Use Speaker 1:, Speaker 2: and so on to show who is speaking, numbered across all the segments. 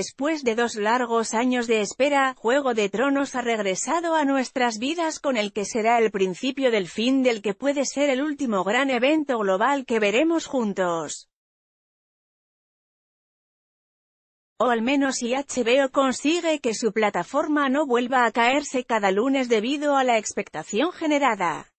Speaker 1: Después de dos largos años de espera, Juego de Tronos ha regresado a nuestras vidas con el que será el principio del fin del que puede ser el último gran evento global que veremos juntos. O al menos si HBO consigue que su plataforma no vuelva a caerse cada lunes debido a la expectación generada.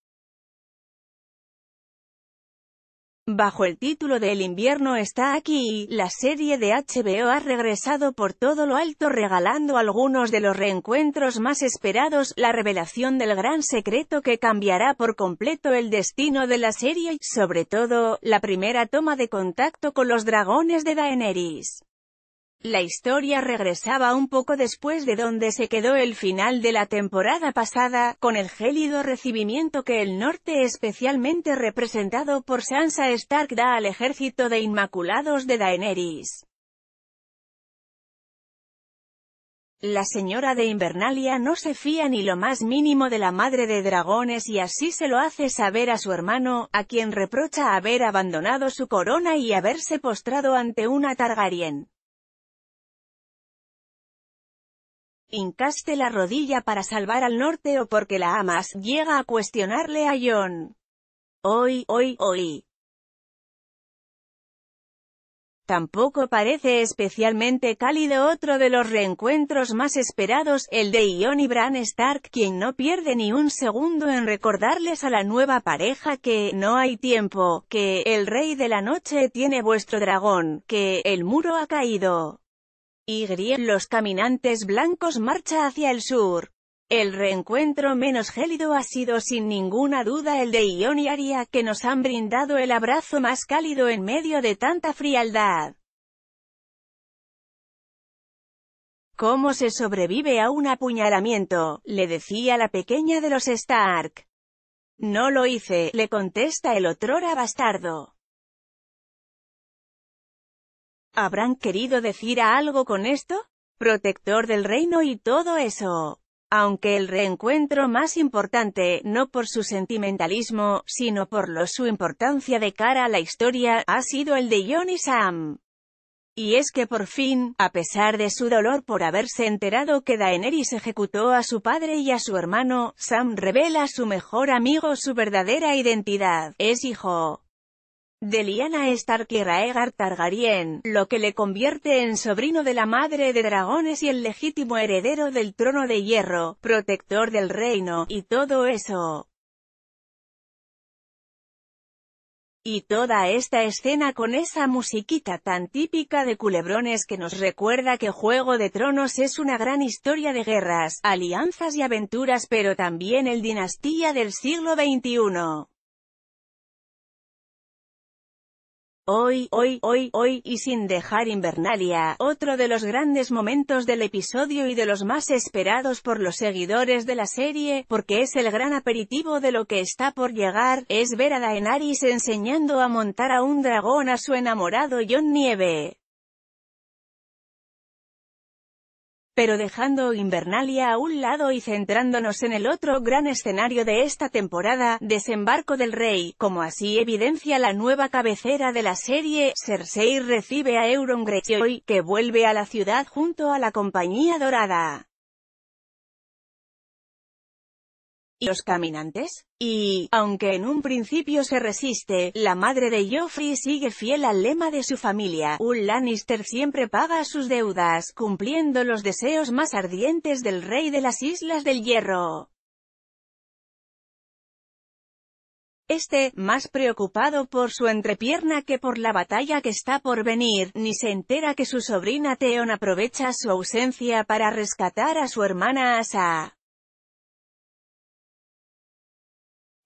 Speaker 1: Bajo el título de El invierno está aquí, la serie de HBO ha regresado por todo lo alto regalando algunos de los reencuentros más esperados, la revelación del gran secreto que cambiará por completo el destino de la serie y, sobre todo, la primera toma de contacto con los dragones de Daenerys. La historia regresaba un poco después de donde se quedó el final de la temporada pasada, con el gélido recibimiento que el norte especialmente representado por Sansa Stark da al ejército de Inmaculados de Daenerys. La señora de Invernalia no se fía ni lo más mínimo de la madre de dragones y así se lo hace saber a su hermano, a quien reprocha haber abandonado su corona y haberse postrado ante una Targaryen. Incaste la rodilla para salvar al norte o porque la amas, llega a cuestionarle a Ion. Hoy, hoy, hoy. Tampoco parece especialmente cálido otro de los reencuentros más esperados, el de Ion y Bran Stark, quien no pierde ni un segundo en recordarles a la nueva pareja que no hay tiempo, que el rey de la noche tiene vuestro dragón, que el muro ha caído. Y los caminantes blancos marcha hacia el sur. El reencuentro menos gélido ha sido sin ninguna duda el de Ion y Aria que nos han brindado el abrazo más cálido en medio de tanta frialdad. ¿Cómo se sobrevive a un apuñalamiento? le decía la pequeña de los Stark. No lo hice, le contesta el otrora bastardo. ¿Habrán querido decir algo con esto? Protector del reino y todo eso. Aunque el reencuentro más importante, no por su sentimentalismo, sino por lo su importancia de cara a la historia, ha sido el de John y Sam. Y es que por fin, a pesar de su dolor por haberse enterado que Daenerys ejecutó a su padre y a su hermano, Sam revela a su mejor amigo su verdadera identidad, es hijo. Deliana Lyanna Stark Targaryen, lo que le convierte en sobrino de la madre de dragones y el legítimo heredero del trono de hierro, protector del reino, y todo eso. Y toda esta escena con esa musiquita tan típica de culebrones que nos recuerda que Juego de Tronos es una gran historia de guerras, alianzas y aventuras pero también el dinastía del siglo XXI. Hoy, hoy, hoy, hoy, y sin dejar Invernalia, otro de los grandes momentos del episodio y de los más esperados por los seguidores de la serie, porque es el gran aperitivo de lo que está por llegar, es ver a Daenerys enseñando a montar a un dragón a su enamorado John Nieve. Pero dejando Invernalia a un lado y centrándonos en el otro gran escenario de esta temporada, Desembarco del Rey, como así evidencia la nueva cabecera de la serie, Cersei recibe a Euron Greyjoy, que vuelve a la ciudad junto a la Compañía Dorada. y los caminantes. Y, aunque en un principio se resiste, la madre de Joffrey sigue fiel al lema de su familia, un Lannister siempre paga sus deudas, cumpliendo los deseos más ardientes del rey de las Islas del Hierro. Este, más preocupado por su entrepierna que por la batalla que está por venir, ni se entera que su sobrina Theon aprovecha su ausencia para rescatar a su hermana Asa.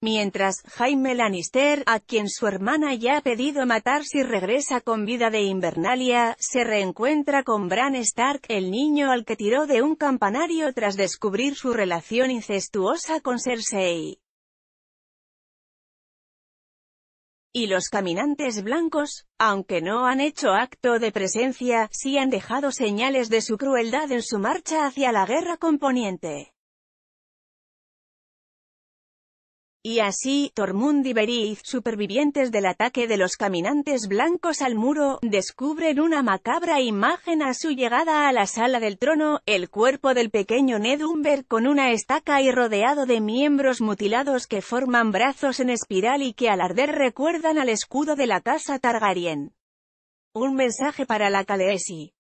Speaker 1: Mientras, Jaime Lannister, a quien su hermana ya ha pedido matar si regresa con vida de Invernalia, se reencuentra con Bran Stark, el niño al que tiró de un campanario tras descubrir su relación incestuosa con Cersei. y los caminantes blancos, aunque no han hecho acto de presencia, sí han dejado señales de su crueldad en su marcha hacia la guerra componiente. Y así, Tormund y Beriz, supervivientes del ataque de los caminantes blancos al muro, descubren una macabra imagen a su llegada a la sala del trono, el cuerpo del pequeño Ned Umber con una estaca y rodeado de miembros mutilados que forman brazos en espiral y que al arder recuerdan al escudo de la casa Targaryen. Un mensaje para la Khaleesi.